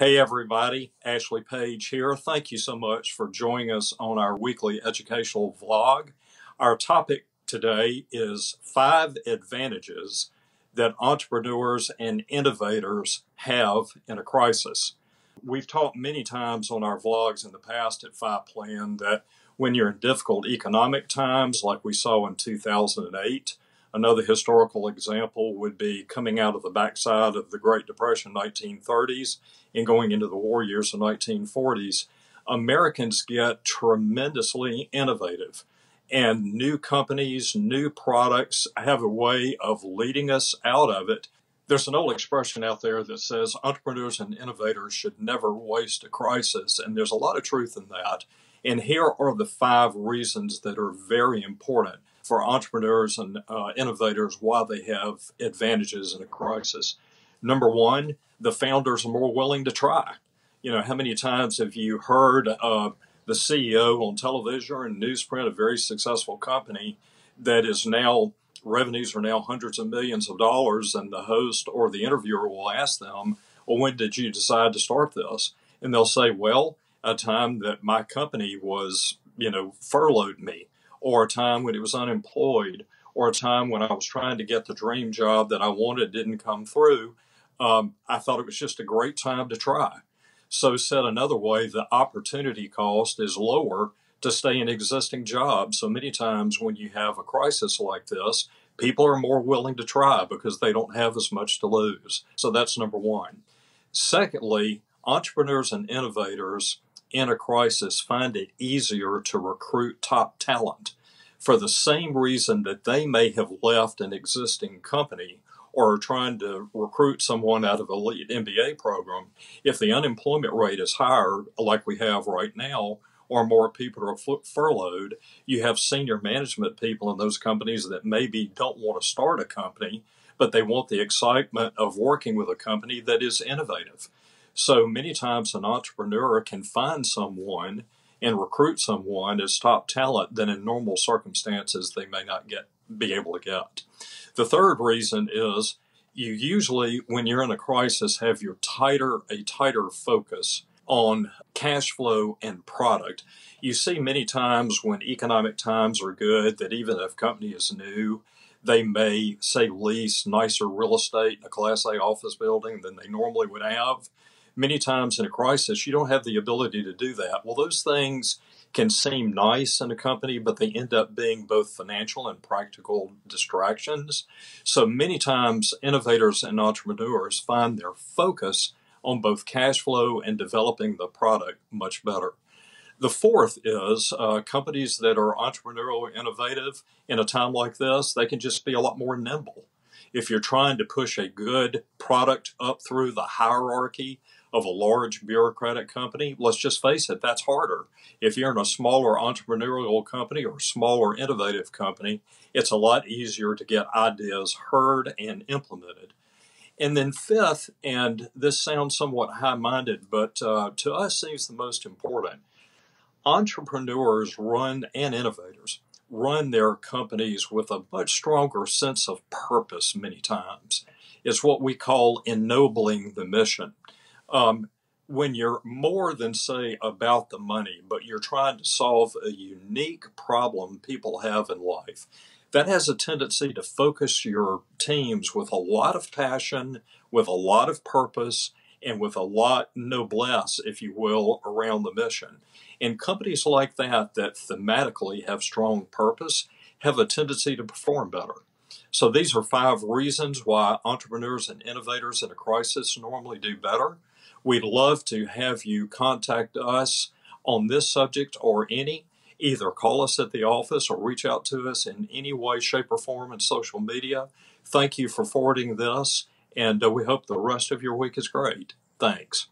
Hey, everybody. Ashley Page here. Thank you so much for joining us on our weekly educational vlog. Our topic today is five advantages that entrepreneurs and innovators have in a crisis. We've talked many times on our vlogs in the past at Five Plan that when you're in difficult economic times, like we saw in 2008, Another historical example would be coming out of the backside of the Great Depression, 1930s, and going into the war years of 1940s. Americans get tremendously innovative, and new companies, new products have a way of leading us out of it. There's an old expression out there that says entrepreneurs and innovators should never waste a crisis, and there's a lot of truth in that. And here are the five reasons that are very important for entrepreneurs and uh, innovators why they have advantages in a crisis. Number one, the founders are more willing to try. You know, how many times have you heard the CEO on television or in newsprint, a very successful company that is now revenues are now hundreds of millions of dollars, and the host or the interviewer will ask them, Well, when did you decide to start this? And they'll say, Well, a time that my company was, you know, furloughed me or a time when he was unemployed, or a time when I was trying to get the dream job that I wanted didn't come through, um, I thought it was just a great time to try. So, said another way, the opportunity cost is lower to stay in existing jobs. So, many times when you have a crisis like this, people are more willing to try because they don't have as much to lose. So, that's number one. Secondly, entrepreneurs and innovators in a crisis find it easier to recruit top talent for the same reason that they may have left an existing company or are trying to recruit someone out of a lead MBA program. If the unemployment rate is higher, like we have right now, or more people are furloughed, you have senior management people in those companies that maybe don't want to start a company, but they want the excitement of working with a company that is innovative. So many times an entrepreneur can find someone and recruit someone as top talent that in normal circumstances they may not get be able to get. The third reason is you usually when you're in a crisis have your tighter a tighter focus on cash flow and product. You see many times when economic times are good that even if company is new, they may say lease nicer real estate in a class A office building than they normally would have many times in a crisis, you don't have the ability to do that. Well, those things can seem nice in a company, but they end up being both financial and practical distractions. So many times, innovators and entrepreneurs find their focus on both cash flow and developing the product much better. The fourth is uh, companies that are entrepreneurial, innovative in a time like this, they can just be a lot more nimble. If you're trying to push a good product up through the hierarchy of a large bureaucratic company, let's just face it, that's harder. If you're in a smaller entrepreneurial company or smaller innovative company, it's a lot easier to get ideas heard and implemented. And then, fifth, and this sounds somewhat high minded, but uh, to us seems the most important entrepreneurs run and innovators run their companies with a much stronger sense of purpose many times. It's what we call ennobling the mission um, when you're more than, say, about the money, but you're trying to solve a unique problem people have in life, that has a tendency to focus your teams with a lot of passion, with a lot of purpose, and with a lot noblesse, if you will, around the mission. And companies like that, that thematically have strong purpose, have a tendency to perform better. So, these are five reasons why entrepreneurs and innovators in a crisis normally do better. We'd love to have you contact us on this subject or any. Either call us at the office or reach out to us in any way, shape, or form in social media. Thank you for forwarding this, and uh, we hope the rest of your week is great. Thanks.